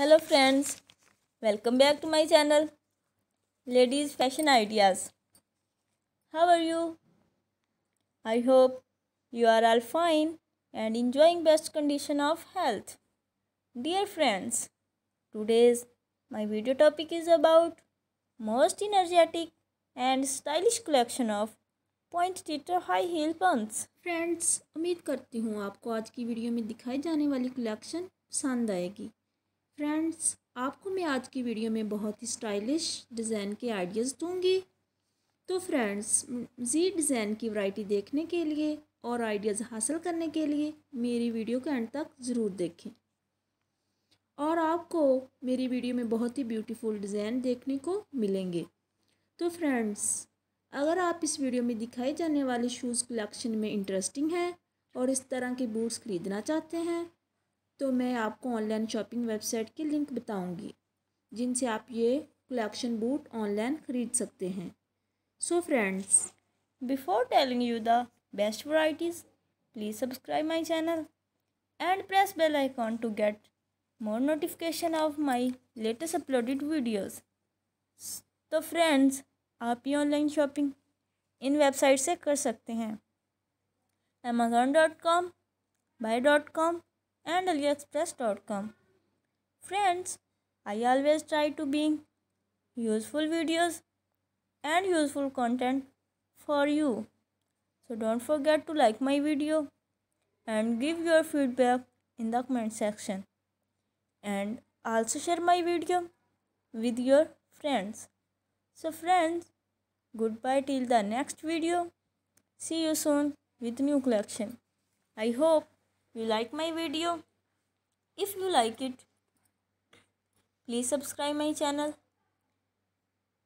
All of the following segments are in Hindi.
Hello friends welcome back to my channel ladies fashion ideas how are you I hope you are all fine and enjoying best condition of health dear friends today's my video topic is about most energetic and stylish collection of pointed high heel pumps friends उम्मीद करती हूँ आपको आज की वीडियो में दिखाई जाने वाली कलेक्शन पसंद आएगी फ्रेंड्स आपको मैं आज की वीडियो में बहुत ही स्टाइलिश डिज़ाइन के आइडियाज़ दूंगी तो फ्रेंड्स जी डिज़ाइन की वैरायटी देखने के लिए और आइडियाज़ हासिल करने के लिए मेरी वीडियो के एंड तक ज़रूर देखें और आपको मेरी वीडियो में बहुत ही ब्यूटीफुल डिज़ाइन देखने को मिलेंगे तो फ्रेंड्स अगर आप इस वीडियो में दिखाई जाने वाले शूज़ कलेक्शन में इंटरेस्टिंग हैं और इस तरह के बूट्स ख़रीदना चाहते हैं तो मैं आपको ऑनलाइन शॉपिंग वेबसाइट की लिंक बताऊंगी जिनसे आप ये कलेक्शन बूट ऑनलाइन ख़रीद सकते हैं so friends before telling you the best varieties please subscribe my channel and press bell icon to get more notification of my latest uploaded videos तो फ्रेंड्स आप ये ऑनलाइन शॉपिंग इन वेबसाइट से कर सकते हैं Amazon dot com buy dot com and aliexpress.com. Friends, I always try to bring useful videos and useful content for you. So don't forget to like my video and give your feedback in the comment section. And also share my video with your friends. So friends, goodbye till the next video. See you soon with new collection. I hope you like my video if you like it please subscribe my channel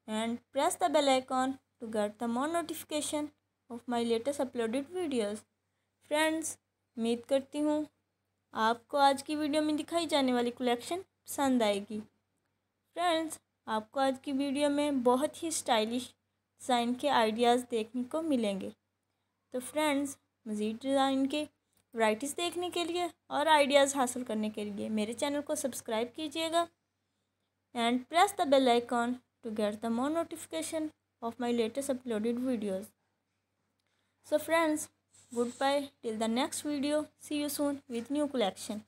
and press the bell icon to get the more notification of my latest uploaded videos friends उम्मीद करती हूँ आपको आज की वीडियो में दिखाई जाने वाली कलेक्शन पसंद आएगी फ्रेंड्स आपको आज की वीडियो में बहुत ही स्टाइलिश डिज़ाइन के आइडियाज़ देखने को मिलेंगे तो फ्रेंड्स मज़ीद डिज़ाइन के वराइटीज़ देखने के लिए और आइडियाज़ हासिल करने के लिए मेरे चैनल को सब्सक्राइब कीजिएगा and press the bell icon to get the more notification of my latest uploaded videos so friends goodbye till the next video see you soon with new collection